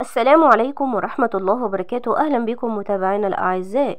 السلام عليكم ورحمة الله وبركاته أهلا بكم متابعينا الأعزاء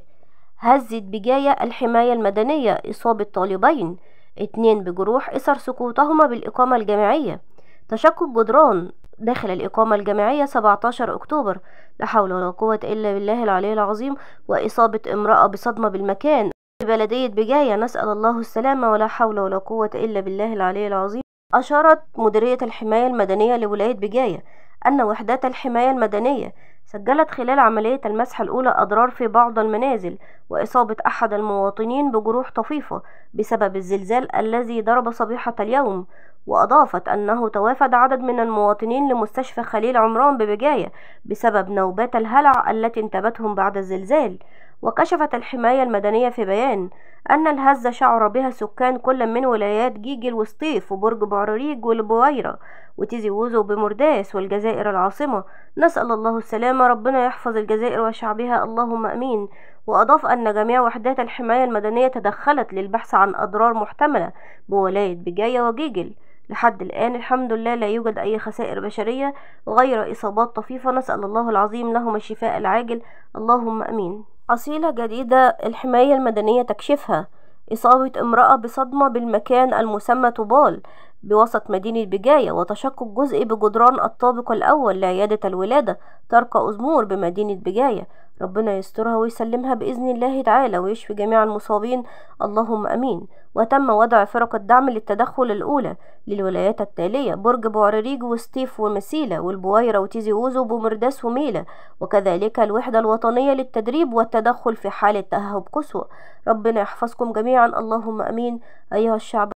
هزت بجاية الحماية المدنية إصابة طالبين اتنين بجروح إثر سقوطهما بالإقامة الجامعية تشكك جدران داخل الإقامة الجامعية 17 أكتوبر لا حول ولا قوة إلا بالله العلي العظيم وإصابة امرأة بصدمة بالمكان بلدية بجاية نسأل الله السلامة ولا حول ولا قوة إلا بالله العلي العظيم أشارت مديرية الحماية المدنية لولاية بجاية أن وحدات الحماية المدنية سجلت خلال عملية المسح الأولى أضرار في بعض المنازل وإصابة أحد المواطنين بجروح طفيفة بسبب الزلزال الذي ضرب صبيحة اليوم وأضافت أنه توافد عدد من المواطنين لمستشفى خليل عمران ببجاية بسبب نوبات الهلع التي انتابتهم بعد الزلزال وكشفت الحماية المدنية في بيان أن الهزة شعر بها سكان كل من ولايات جيجل وسطيف وبرج بعرريج والبويرة وتيزي ووزو بمرداس والجزائر العاصمة نسأل الله السلامة ربنا يحفظ الجزائر وشعبها اللهم أمين وأضاف أن جميع وحدات الحماية المدنية تدخلت للبحث عن أضرار محتملة بولاية بجاية وجيجل لحد الآن الحمد لله لا يوجد أي خسائر بشرية غير إصابات طفيفة نسأل الله العظيم لهم الشفاء العاجل اللهم أمين أصيلة جديدة الحماية المدنية تكشفها إصابة امرأة بصدمة بالمكان المسمى طوبال بوسط مدينة بجاية وتشقق جزء بجدران الطابق الأول لعيادة الولادة ترقى أزمور بمدينة بجاية ربنا يسترها ويسلمها بإذن الله تعالى ويشفي جميع المصابين اللهم أمين وتم وضع فرق الدعم للتدخل الأولى للولايات التالية برج بوعريريج وستيف ومسيلة والبويرة وتيزي أوزو بومرداس وميلة وكذلك الوحدة الوطنية للتدريب والتدخل في حالة تهب قصوى ربنا يحفظكم جميعا اللهم أمين أيها الشعب